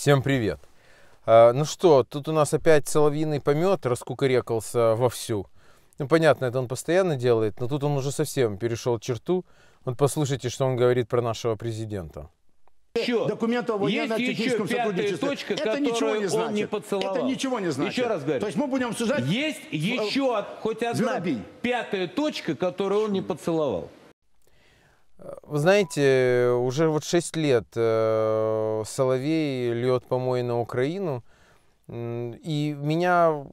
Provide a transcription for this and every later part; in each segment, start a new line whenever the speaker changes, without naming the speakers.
Всем привет! А, ну что, тут у нас опять соловьиный помет раскукарекался вовсю. Ну, понятно, это он постоянно делает, но тут он уже совсем перешел черту. Вот послушайте, что он говорит про нашего президента.
Еще. Документ о военно-техническом сотрудничестве. Точка, это ничего не значит. не поцеловал. Это ничего не значит. Еще раз говорю. То есть мы будем обсуждать... Есть э, еще хоть одна Зверобий. пятая точка, которую он не поцеловал.
Вы знаете, уже вот 6 лет э, Соловей льет помой на Украину. И меня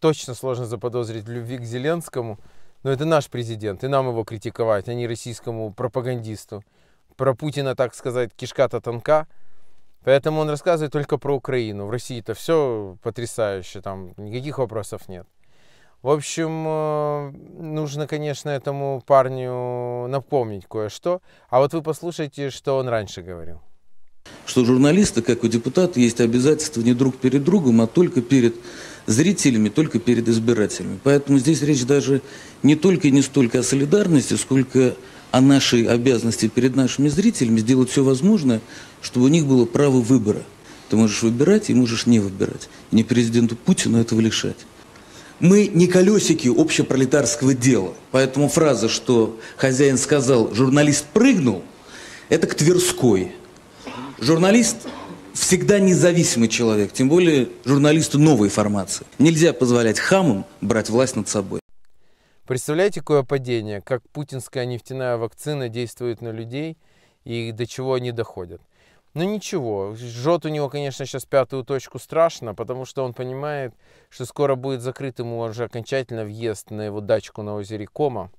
точно сложно заподозрить в любви к Зеленскому. Но это наш президент, и нам его критиковать, а не российскому пропагандисту. Про Путина, так сказать, кишка-то тонка. Поэтому он рассказывает только про Украину. В России это все потрясающе, там никаких вопросов нет. В общем, э, нужно, конечно, этому парню напомнить кое-что. А вот вы послушайте, что он раньше говорил.
Что журналисты, как и депутаты, есть обязательства не друг перед другом, а только перед зрителями, только перед избирателями. Поэтому здесь речь даже не только и не столько о солидарности, сколько о нашей обязанности перед нашими зрителями сделать все возможное, чтобы у них было право выбора. Ты можешь выбирать и можешь не выбирать. И не президенту Путину этого лишать. Мы не колесики общепролетарского дела. Поэтому фраза, что хозяин сказал, журналист прыгнул, это к Тверской. Журналист всегда независимый человек, тем более журналисту новой формации. Нельзя позволять хамам брать власть над собой.
Представляете, какое падение, как путинская нефтяная вакцина действует на людей и до чего они доходят. Ну ничего, жжет у него, конечно, сейчас пятую точку страшно, потому что он понимает, что скоро будет закрыт ему уже окончательно въезд на его дачку на озере Кома.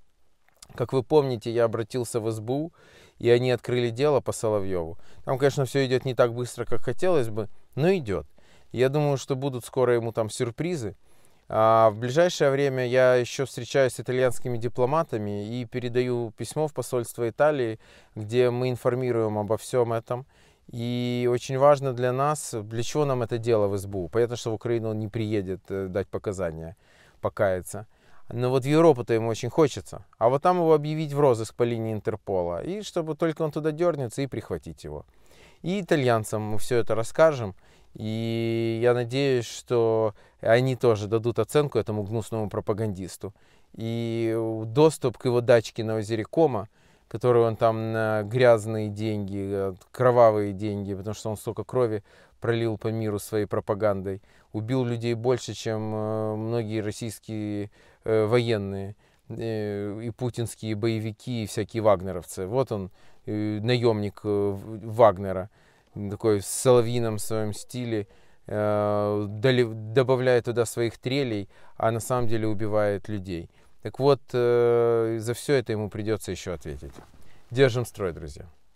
Как вы помните, я обратился в СБУ, и они открыли дело по Соловьеву. Там, конечно, все идет не так быстро, как хотелось бы, но идет. Я думаю, что будут скоро ему там сюрпризы. А в ближайшее время я еще встречаюсь с итальянскими дипломатами и передаю письмо в посольство Италии, где мы информируем обо всем этом. И очень важно для нас, для чего нам это дело в СБУ. Понятно, что в Украину он не приедет э, дать показания, покаяться. Но вот в Европу-то ему очень хочется. А вот там его объявить в розыск по линии Интерпола. И чтобы только он туда дернется и прихватить его. И итальянцам мы все это расскажем. И я надеюсь, что они тоже дадут оценку этому гнусному пропагандисту. И э, доступ к его дачке на озере Кома – которые он там на грязные деньги, э, кровавые деньги, потому что он столько крови пролил по миру своей пропагандой, убил людей больше, чем э, многие российские э, военные и путинские боевики, и всякие вагнеровцы. Вот он, наемник Вагнера, такой в соловьином своем стиле, добавляет туда своих трелей, а на самом деле убивает людей. Так вот, э, за все это ему придется еще ответить. Держим строй, друзья.